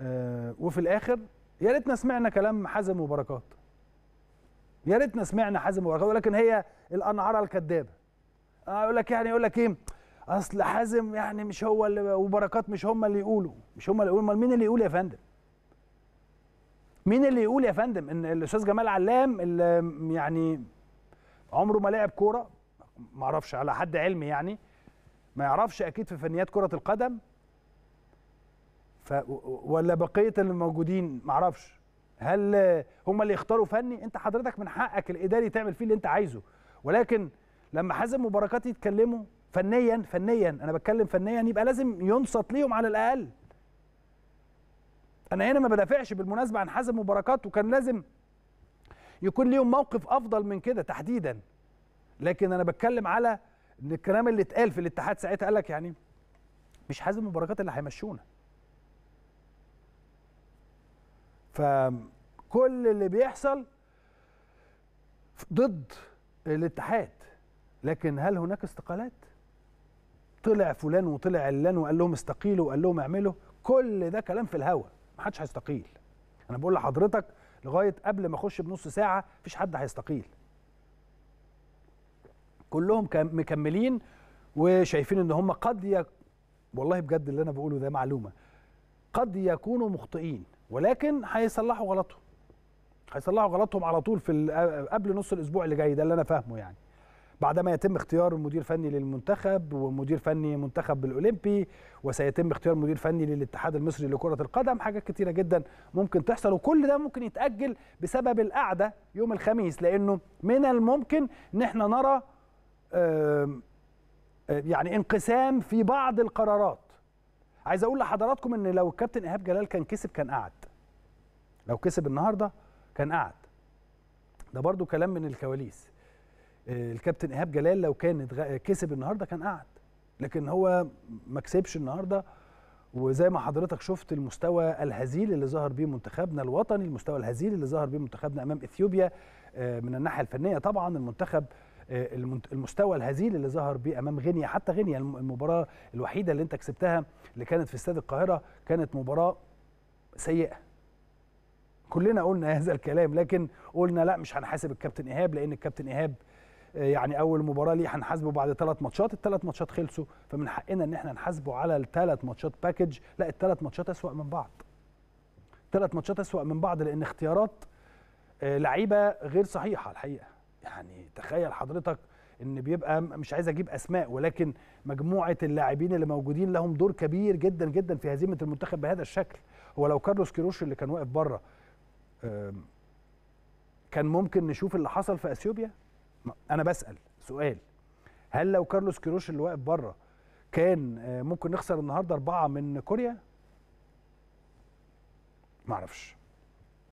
آه، وفي الاخر يا ريتنا سمعنا كلام حازم وبركات يا ريتنا سمعنا حازم وبركات ولكن هي الانعره الكذابه آه، يقول لك يعني يقول لك ايه اصل حازم يعني مش هو اللي وبركات مش هم اللي يقولوا مش هم اللي يقولوا امال مين اللي يقول يا فندم مين اللي يقول يا فندم ان الاستاذ جمال علام اللي يعني عمره ما لعب كوره ما اعرفش على حد علمي يعني ما يعرفش اكيد في فنيات كره القدم ف ولا بقيه اللي موجودين معرفش هل هم اللي يختاروا فني انت حضرتك من حقك الاداري تعمل فيه اللي انت عايزه ولكن لما حازم مباركات يتكلموا فنيا فنيا انا بتكلم فنيا يبقى لازم ينصت ليهم على الاقل انا هنا ما بدافعش بالمناسبه عن حازم مباركات وكان لازم يكون ليهم موقف افضل من كده تحديدا لكن انا بتكلم على ان الكلام اللي اتقال في الاتحاد ساعتها قال لك يعني مش حازم مباركات اللي هيمشونا فكل اللي بيحصل ضد الاتحاد لكن هل هناك استقالات طلع فلان وطلع علان وقال لهم استقيلوا وقال لهم اعملوا كل ده كلام في الهوا محدش هيستقيل انا بقول لحضرتك لغايه قبل ما اخش بنص ساعه مفيش حد هيستقيل كلهم مكملين وشايفين ان هم قد يك... والله بجد اللي انا بقوله ده معلومه قد يكونوا مخطئين ولكن هيصلحوا غلطهم هيصلحوا غلطهم على طول في قبل نص الاسبوع اللي جاي ده اللي انا فاهمه يعني بعدما يتم اختيار المدير فني للمنتخب ومدير فني منتخب الاولمبي وسيتم اختيار مدير فني للاتحاد المصري لكره القدم حاجات كتيره جدا ممكن تحصل وكل ده ممكن يتاجل بسبب القعده يوم الخميس لانه من الممكن ان احنا نرى يعني انقسام في بعض القرارات عايز اقول لحضراتكم ان لو الكابتن ايهاب جلال كان كسب كان قعد لو كسب النهارده كان قعد ده برضو كلام من الكواليس آه، الكابتن ايهاب جلال لو كان كسب النهارده كان قعد لكن هو ما كسبش النهارده وزي ما حضرتك شفت المستوى الهزيل اللي ظهر بيه منتخبنا الوطني المستوى الهزيل اللي ظهر بيه منتخبنا امام اثيوبيا آه، من الناحيه الفنيه طبعا المنتخب آه، المستوى الهزيل اللي ظهر بيه امام غينيا حتى غينيا المباراه الوحيده اللي انت كسبتها اللي كانت في استاد القاهره كانت مباراه سيئه كلنا قلنا هذا الكلام لكن قلنا لا مش هنحاسب الكابتن ايهاب لان الكابتن ايهاب آه، يعني اول مباراه ليه هنحاسبه بعد ثلاث ماتشات الثلاث ماتشات خلصوا فمن حقنا ان احنا نحاسبه على الثلاث ماتشات باكج لا الثلاث ماتشات اسوا من بعض ثلاث ماتشات اسوا من بعض لان اختيارات آه، لعيبه غير صحيحه الحقيقه يعني تخيل حضرتك ان بيبقى مش عايز اجيب اسماء ولكن مجموعه اللاعبين اللي موجودين لهم دور كبير جدا جدا في هزيمه المنتخب بهذا الشكل هو لو كارلوس كيروش اللي كان واقف بره كان ممكن نشوف اللي حصل في اثيوبيا انا بسال سؤال هل لو كارلوس كيروش اللي واقف بره كان آه، ممكن نخسر النهارده اربعه من كوريا معرفش